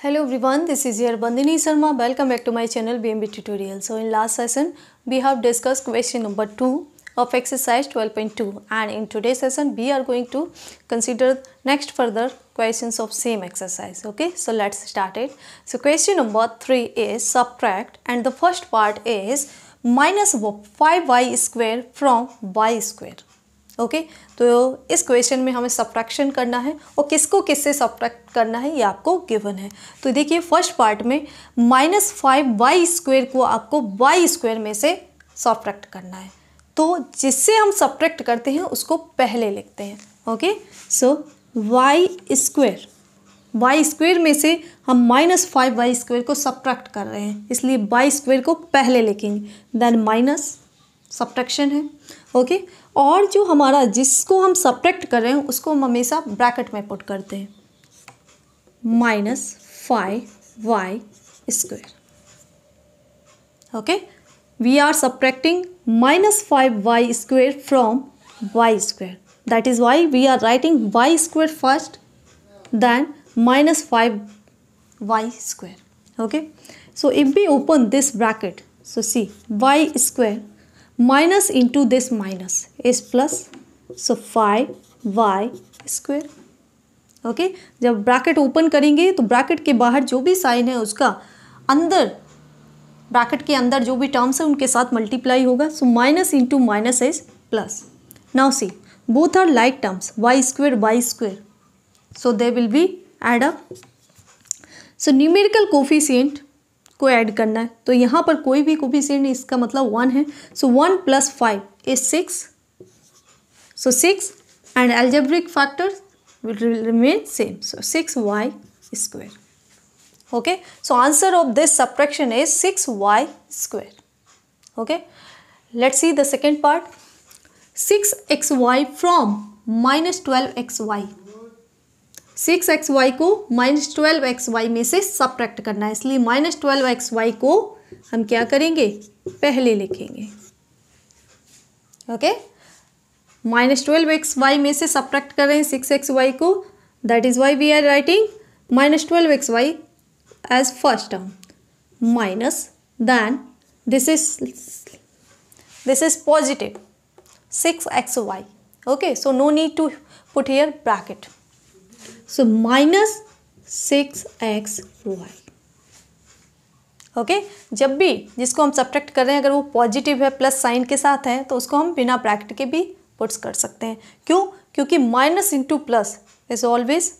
Hello everyone, this is your Bandini Sarma. Welcome back to my channel BMB Tutorial. So in last session, we have discussed question number 2 of exercise 12.2 and in today's session, we are going to consider next further questions of same exercise. Okay, so let's start it. So question number 3 is subtract and the first part is minus 5y square from y square. Okay तो इस question में हमें subtraction करना है और किसको किससे subtract करना है ये आपको गिवन है तो देखिए फर्स्ट पार्ट में माइनस फाइव वाई स्क्वेयर को आपको वाई स्क्वेयर में से सब्ट्रैक्ट करना है तो जिससे हम सब्ट्रैक्ट करते हैं उसको पहले लिखते हैं okay so Y square Y square में से हम माइनस फाइव वाई स्क्वेयर को सब्ट्रैक्ट कर रहे हैं इसलिए वाई स्क्वेयर को पहले लिखेंगे देन माइनस सब्ट्रैक्शन है ओके okay? और जो हमारा जिसको हम सब्ट्रैक्ट कर रहे हैं उसको हम हमेशा ब्रैकेट में पुट करते हैं minus five Y square okay we are subtracting minus five Y square from Y square that is why we are writing Y square first then minus five Y square okay so if be open this bracket so see Y square minus into this minus is plus so five Y square okay जब bracket open करेंगे तो bracket के बाहर जो भी sign है उसका अंदर ब्रैकेट के अंदर जो भी टर्म्स है उनके साथ मल्टीप्लाई होगा so minus into minus is plus now see both are like terms Y square Y square so they will be add up so numerical coefficient को ऐड करना है तो यहाँ पर कोई भी कोई भी सीड इसका मतलब वन है so one plus five is six so six and algebraic factor remain same so six Y square okay so answer of this subtraction is six Y square okay let see the second part six X Y from minus twelve X Y six X Y को minus twelve X Y में से subtract करना है इसलिए minus twelve X Y को हम क्या करेंगे पहले लिखेंगे okay minus twelve X Y में से सप्रैक्ट कर रहे हैं सिक्स एक्स वाई को that is why we are writing minus twelve X Y as first term minus then this is this is positive six X Y okay so no need to put here bracket so minus six X Y okay जब भी जिसको हम subtract कर रहे हैं अगर वो positive है प्लस साइन के साथ है तो उसको हम बिना ब्रैकेट के भी पुट्स कर सकते हैं क्यों क्योंकि minus into plus is always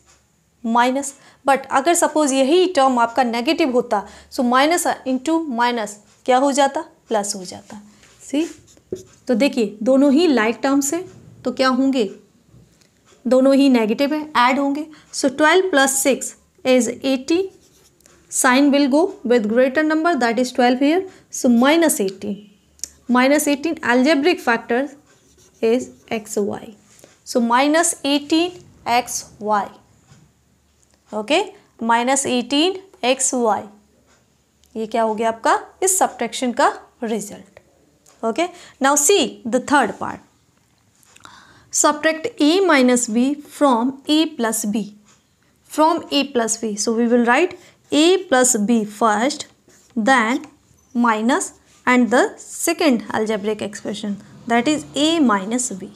minus but अगर सपोज यही टर्म आपका नेगेटिव होता सो माइनस इंटू माइनस क्या हो जाता प्लस हो जाता सी तो देखिए दोनों ही लाइक टर्म्स हैं तो क्या होंगे दोनों ही नेगेटिव है ऐड होंगे so twelve plus six is eighteen sign will go with greater number that is twelve here so minus eighteen minus eighteen algebraic factor is X Y so minus eighteen X Y okay minus eighteen X Y ये क्या हो गया आपका इस subtraction का result okay now see the third part subtract a minus b from a plus b from a plus b so we will write a plus b first then minus and the second algebraic expression that is a minus b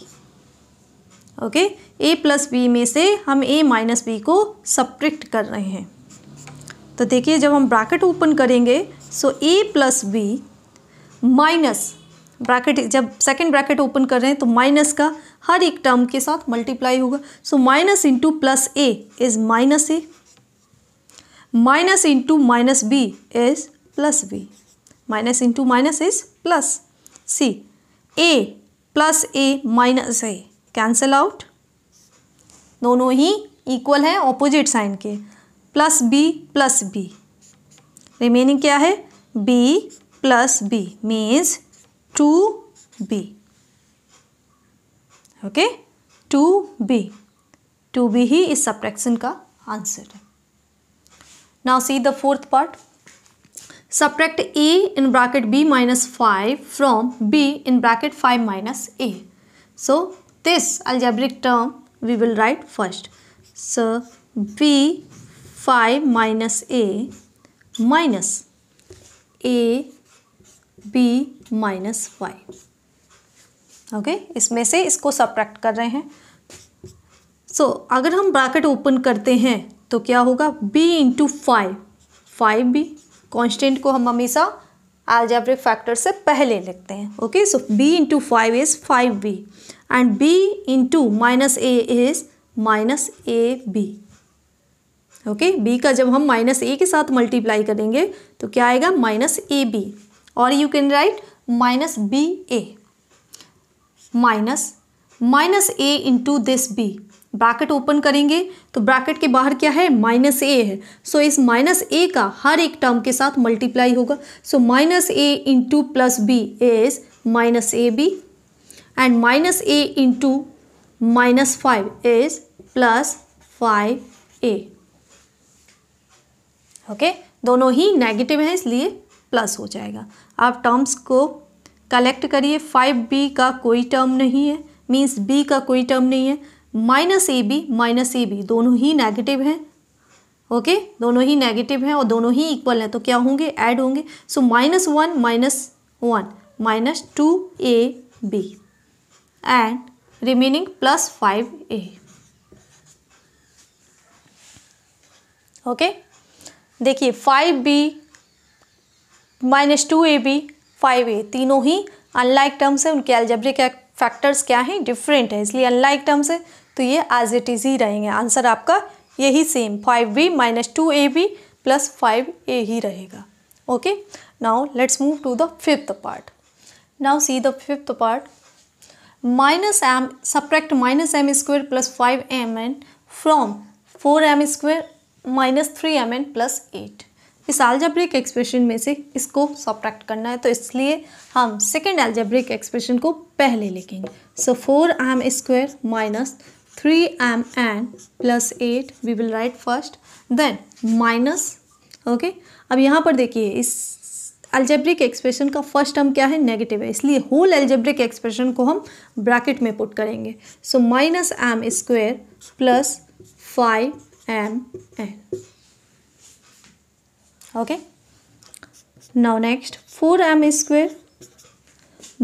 okay A plus B में से हम A minus B को subtract कर रहे हैं तो देखिए जब हम ब्रैकेट ओपन करेंगे so A plus B minus bracket जब सेकंड ब्रैकेट ओपन कर रहे हैं तो माइनस का हर एक टर्म के साथ मल्टीप्लाई होगा so minus into plus A is minus A minus into minus B is plus B minus into minus is plus see A plus A minus A cancel out दोनों ही equal हैं opposite sign के plus B plus B remaining क्या है B plus B means 2B. Okay, 2B. 2B he is subtraction ka answer. Now see the fourth part. Subtract A in bracket B minus 5 from B in bracket 5 minus A. So this algebraic term we will write first. So B 5 minus A minus A B minus Y okay इसमें से इसको subtract कर रहे हैं सो so, अगर हम bracket open करते हैं तो क्या होगा B into five five B constant को हम हमेशा एल्जेब्रिक फैक्टर से पहले लिखते हैं okay so B into five is five B and B into minus A is minus A B okay B का जब हम माइनस ए के साथ मल्टीप्लाई करेंगे तो क्या आएगा माइनस ए बी और you can write minus B A minus A into this B bracket open करेंगे तो ब्रैकेट के बाहर क्या है माइनस ए है सो so, इस माइनस ए का हर एक टर्म के साथ मल्टीप्लाई होगा so minus A into plus B is minus A B and minus A into minus five is plus five A okay दोनों ही नेगेटिव हैं इसलिए प्लस हो जाएगा आप टर्म्स को कलेक्ट करिए फाइव बी का कोई टर्म नहीं है मीन्स बी का कोई टर्म नहीं है minus A B minus A B दोनों ही नेगेटिव हैं ओके okay? दोनों ही नेगेटिव हैं और दोनों ही इक्वल हैं तो क्या होंगे ऐड होंगे so minus one minus one minus two A B and remaining plus five A okay देखिए five B minus two A B five A तीनों ही अनलाइक टर्म्स है उनके एल्जेब्रिक फैक्टर्स क्या हैं डिफरेंट है इसलिए अनलाइक टर्म्स है तो ये एज इट इज़ ही रहेंगे आंसर आपका यही same five B minus two A B plus five A ही रहेगा okay now let's move to the fifth part now see the fifth part minus M minus minus M square plus five M N from four M square minus three M N plus eight इस algebraic expression में से इसको सॉप्रैक्ट करना है तो इसलिए हम second algebraic expression को पहले लिखेंगे so four M square minus three M N plus eight we will write first then minus okay अब यहाँ पर देखिए इस एल्जेब्रिक एक्सप्रेशन का फर्स्ट टर्म क्या है नेगेटिव है इसलिए होल एल्जेब्रिक एक्सप्रेशन को हम ब्रैकेट में पुट करेंगे so minus M square plus five M N next four M square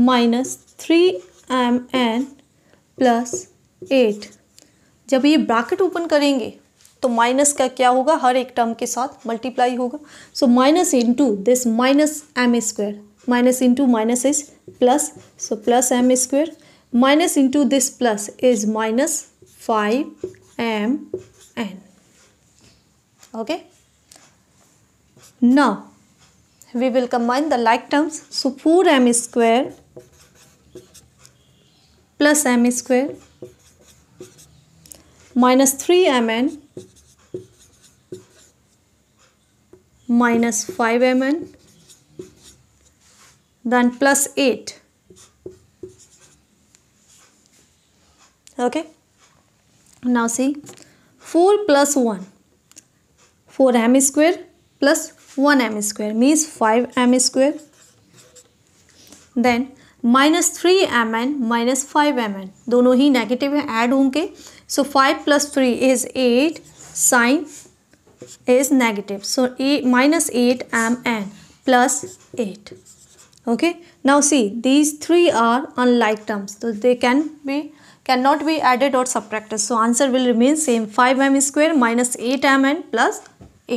minus three M N plus eight जब ये ब्रैकेट ओपन करेंगे तो माइनस का क्या होगा हर एक टर्म के साथ मल्टीप्लाई होगा so minus into this minus M square minus into minus is plus so plus M square minus into this plus is minus five M N okay Now, we will combine the like terms. So, 4m square plus m square minus 3mn minus 5mn then plus 8 okay now see 4 plus 1 4m square plus 1m square means 5m square. Then minus three mn minus five mn. Minus five negative. N दोनों ही negative हैं add होंगे so is plus three is eight plus eight. Is 8 okay now see these three are unlike terms so they can be cannot be added or subtracted so answer will remain same 5m square minus 8mn plus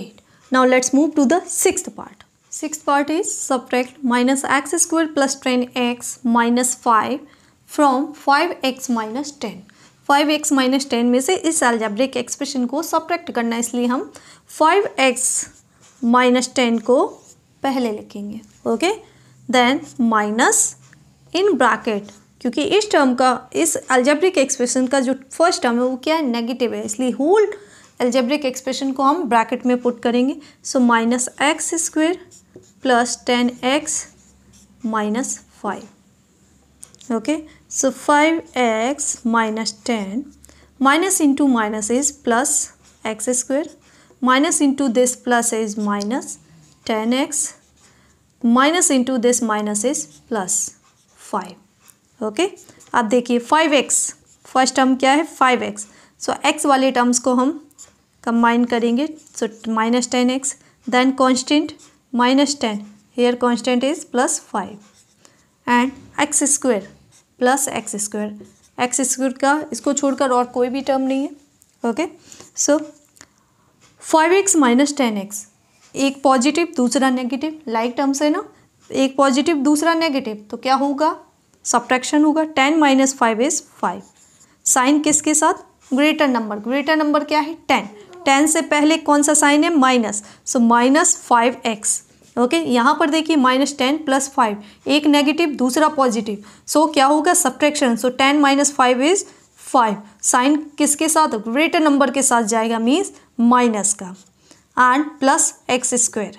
8 now let's move to the sixth part sixth part is subtract minus x square plus 10x minus 5 from 5x minus 10 5x minus 10 में से इस algebraic expression को subtract करना है इसलिए हम 5x minus ten को पहले लिखेंगे okay then minus in bracket क्योंकि इस टर्म का इस एल्जेब्रिक एक्सप्रेशन का जो फर्स्ट टर्म है वो क्या है नेगेटिव है इसलिए होल्ड एल्जेब्रिक एक्सप्रेशन को हम ब्रैकेट में पुट करेंगे so minus X square plus ten X minus five okay so five X minus ten minus into minus is plus X square minus into this plus is minus ten X minus into this minus is plus five okay आप देखिए X first term क्या है five X so X वाले terms को हम combine करेंगे so minus ten X then constant minus ten here constant is plus five and X square plus X square X square का इसको छोड़कर और कोई भी टर्म नहीं है okay so five X minus ten X एक पॉजिटिव दूसरा नेगेटिव लाइक टर्म्स है ना एक पॉजिटिव दूसरा नेगेटिव तो क्या होगा सब्ट्रैक्शन होगा ten minus five is five sign किसके साथ ग्रेटर नंबर ग्रेटर नंबर क्या है टेन टेन से पहले कौन सा साइन है minus so minus five X okay यहाँ पर देखिए माइनस टेन प्लस फाइव एक नेगेटिव दूसरा पॉजिटिव सो so, क्या होगा subtraction so ten minus five is five sign किसके साथ ग्रेटर नंबर के साथ जाएगा मीन्स माइनस का and plus X square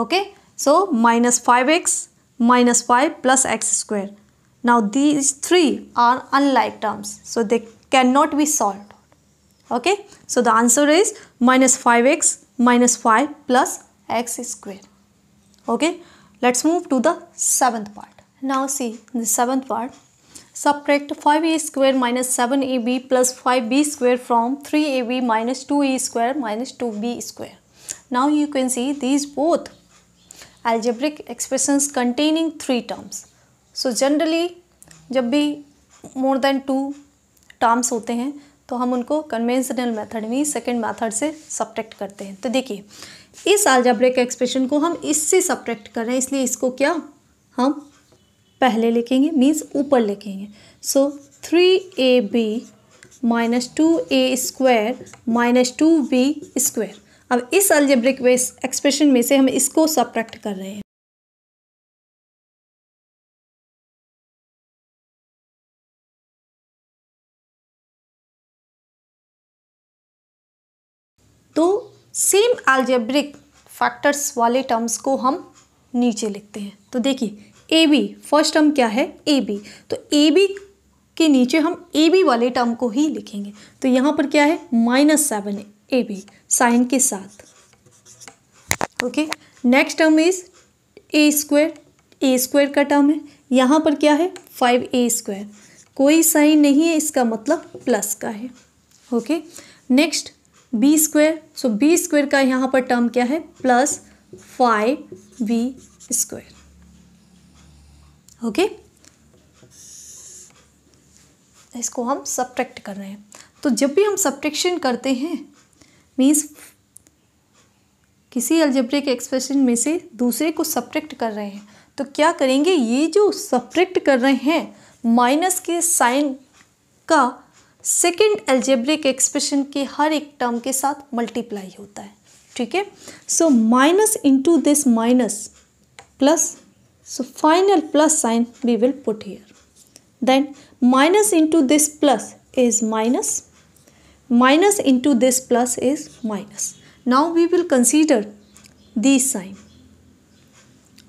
okay so minus five X minus five plus X square now these three are unlike terms so they can not be solve okay so the answer is minus 5x minus 5 plus x square okay let's move to the seventh part now see the seventh part subtract 5a square minus 7ab plus 5b square from 3ab minus 2e square minus 2b square. Now you can see these both algebraic expressions containing three terms. So generally जब भी more than two terms होते हैं तो हम उनको conventional method में second method से subtract करते हैं तो देखिए इस आलजाब्रिक एक्सप्रेशन को हम इससे सब्ट्रैक्ट कर रहे हैं इसलिए इसको क्या हम पहले लिखेंगे मीन्स ऊपर लिखेंगे so three A B minus two A square minus two B square अब इस अल्जेब्रिक एक्सप्रेशन में से हम इसको सब्ट्रैक्ट कर रहे हैं तो सेम एल्जेब्रिक फैक्टर्स वाले टर्म्स को हम नीचे लिखते हैं तो देखिए ए बी फर्स्ट टर्म क्या है ए बी तो ए बी के नीचे हम ए बी वाले टर्म को ही लिखेंगे तो यहाँ पर क्या है minus seven A B sign के साथ okay next term is A square A square का टर्म है यहाँ पर क्या है फाइव ए स्क्वायर कोई साइन नहीं है इसका मतलब प्लस का है okay next B square so B square का यहाँ पर टर्म क्या है plus five B square okay इसको हम सब्ट्रैक्ट कर रहे हैं तो जब भी हम सब्ट्रैक्शन करते हैं मीन्स किसी के एक्सप्रेशन में से दूसरे को सब्ट्रैक्ट कर रहे हैं तो क्या करेंगे ये जो सब्ट्रैक्ट कर रहे हैं माइनस के साइन का सेकेंड एल्जेब्रिक एक्सप्रेशन के हर एक टर्म के साथ मल्टीप्लाई होता है ठीक है so minus into this minus plus so final plus sign we will put here then minus into this plus is minus minus into this plus is minus now we will consider this sign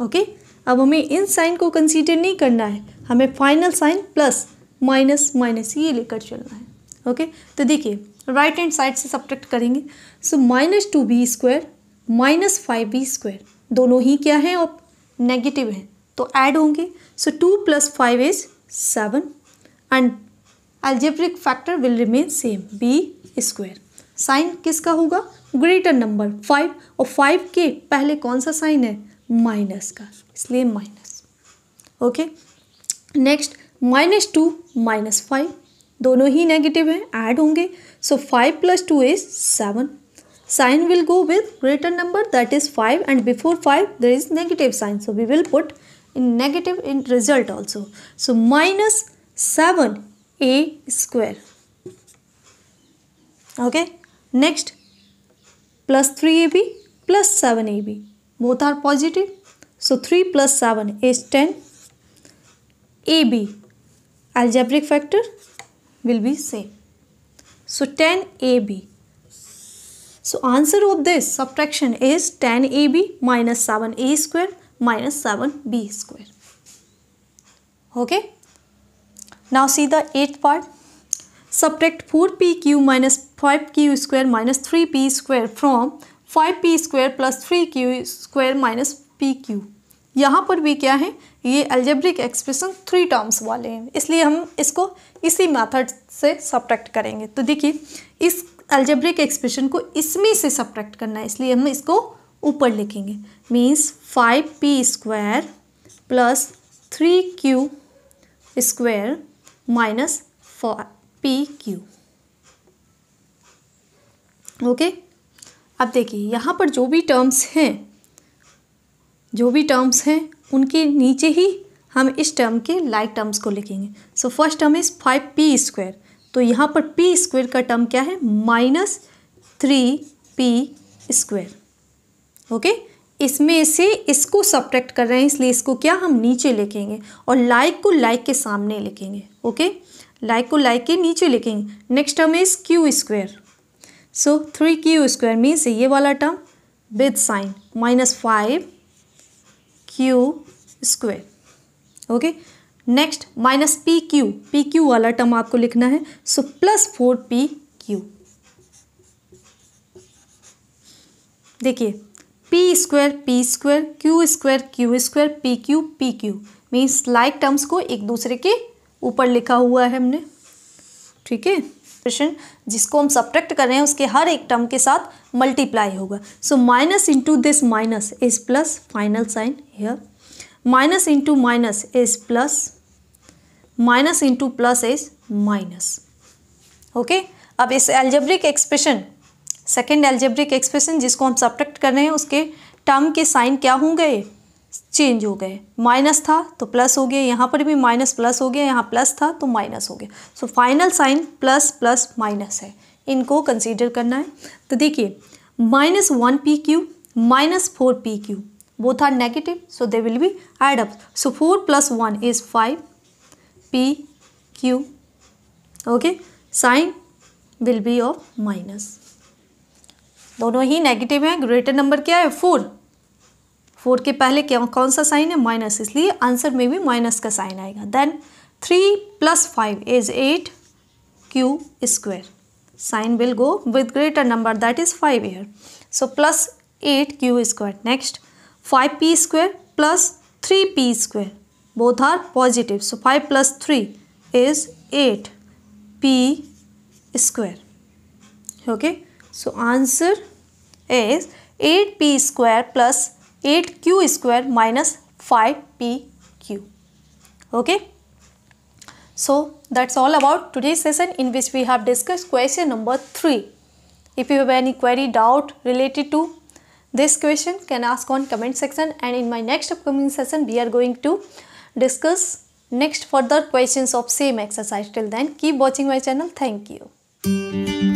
okay अब हमें इन sign को consider नहीं करना है हमें final sign plus minus minus ये लेकर चलना है ओके तो देखिए राइट हैंड साइड से सब्ट्रैक्ट करेंगे so minus two B square minus five B square दोनों ही क्या हैं और नेगेटिव हैं तो ऐड होंगे so two plus five is seven and algebraic factor will remain same B square sign किसका होगा ग्रेटर नंबर फाइव और फाइव के पहले कौन सा साइन है माइनस का इसलिए minus okay next minus two minus five दोनों ही नेगेटिव हैं ऐड होंगे so five plus two is seven sign will go with greater number that is five and before five there is negative sign so we will put in negative in result also so minus seven A square okay next plus three A B plus seven A B both are positive so three plus seven is ten A B algebraic factor will be same. So 10AB. So answer of this subtraction is 10AB minus 7A square minus 7B square. Okay. Now see the eighth part. Subtract 4PQ minus 5Q square minus 3P square from 5P square plus 3Q square minus PQ. यहाँ पर भी क्या है ये algebraic expression three terms वाले हैं इसलिए हम इसको इसी मेथड से सब्ट्रैक्ट करेंगे तो देखिए इस एल्जेब्रिक एक्सप्रेशन को इसमें से सब्ट्रैक्ट करना है इसलिए हम इसको ऊपर लिखेंगे means five P square plus three Q square minus P Q okay अब देखिए यहाँ पर जो भी टर्म्स हैं जो भी टर्म्स हैं उनके नीचे ही हम इस टर्म के लाइक टर्म्स को लिखेंगे so first term is five P square तो यहाँ पर पी स्क्वायर का टर्म क्या है minus three P square okay इसमें से इसको सब्ट्रैक्ट कर रहे हैं इसलिए इसको क्या हम नीचे लिखेंगे और लाइक को लाइक के सामने लिखेंगे ओके लाइक को लाइक के नीचे लिखेंगे next term is Q square so three Q square means ये वाला term with sign minus five Q square okay next minus P Q P Q वाला टर्म आपको लिखना है so plus four P Q देखिए P square P square Q square Q square P Q P Q means like terms को एक दूसरे के ऊपर लिखा हुआ है हमने ठीक है एक्सप्रेशन जिसको हम सब्ट्रैक्ट कर रहे हैं उसके हर एक टर्म के साथ मल्टीप्लाई होगा so minus into this minus is plus final sign here minus into minus is plus minus into plus is minus okay अब इस algebraic expression second algebraic expression जिसको हम सब्ट्रैक्ट कर रहे हैं उसके टर्म के साइन क्या होंगे चेंज हो गए माइनस था तो प्लस हो गया यहाँ पर भी माइनस प्लस हो गया यहाँ प्लस था तो माइनस हो गया so final sign plus plus minus है इनको कंसीडर करना है तो देखिए minus one P Q minus four P Q वो था negative so they will be add up so four plus one is five P Q okay sign will be of minus दोनों ही नेगेटिव हैं greater number क्या है four four के पहले क्या कौन सा साइन है माइनस इसलिए आंसर में भी माइनस का साइन आएगा then three plus five is eight Q square sign will go with greater number that is five here so plus eight Q square next five P square plus three P square both are positive so five plus three is eight P square okay so answer is eight P square plus 8 q square minus 5 p q. Okay. So that's all about today's session in which we have discussed question number 3. If you have any query doubt related to this question can ask on comment section and in my next upcoming session we are going to discuss next further questions of same exercise till then keep watching my channel thank you